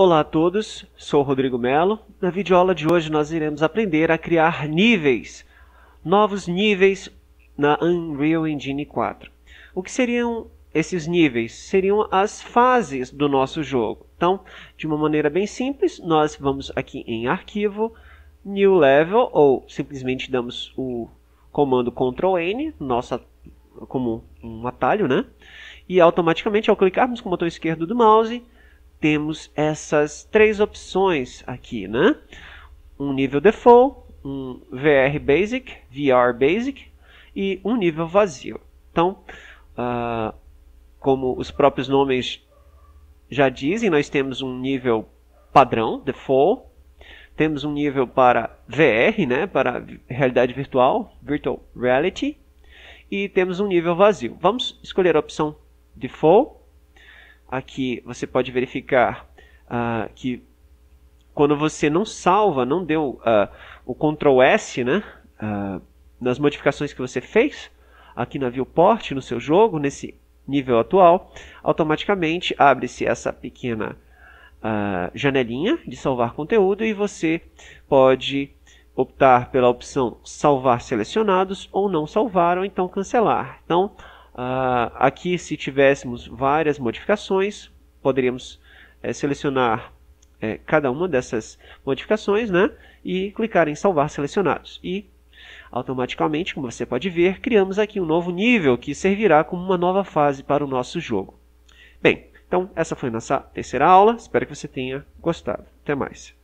Olá a todos, sou Rodrigo Mello. Na videoaula de hoje nós iremos aprender a criar níveis, novos níveis na Unreal Engine 4. O que seriam esses níveis? Seriam as fases do nosso jogo. Então, de uma maneira bem simples, nós vamos aqui em arquivo, new level, ou simplesmente damos o comando Ctrl N, nossa, como um atalho, né? E automaticamente ao clicarmos com o botão esquerdo do mouse, temos essas três opções aqui, né? Um nível default, um VR Basic, VR Basic e um nível vazio. Então, uh, como os próprios nomes já dizem, nós temos um nível padrão, default, temos um nível para VR, né, para realidade virtual, virtual reality, e temos um nível vazio. Vamos escolher a opção default aqui você pode verificar uh, que quando você não salva, não deu uh, o Ctrl S né, uh, nas modificações que você fez aqui na viewport, no seu jogo, nesse nível atual, automaticamente abre-se essa pequena janelinha de salvar conteúdo e você pode optar pela opção salvar selecionados ou não salvar ou então cancelar. Então, Uh, aqui, se tivéssemos várias modificações, poderíamos é, selecionar é, cada uma dessas modificações né, e clicar em salvar selecionados. E automaticamente, como você pode ver, criamos aqui um novo nível que servirá como uma nova fase para o nosso jogo. Bem, então essa foi a nossa terceira aula, espero que você tenha gostado. Até mais!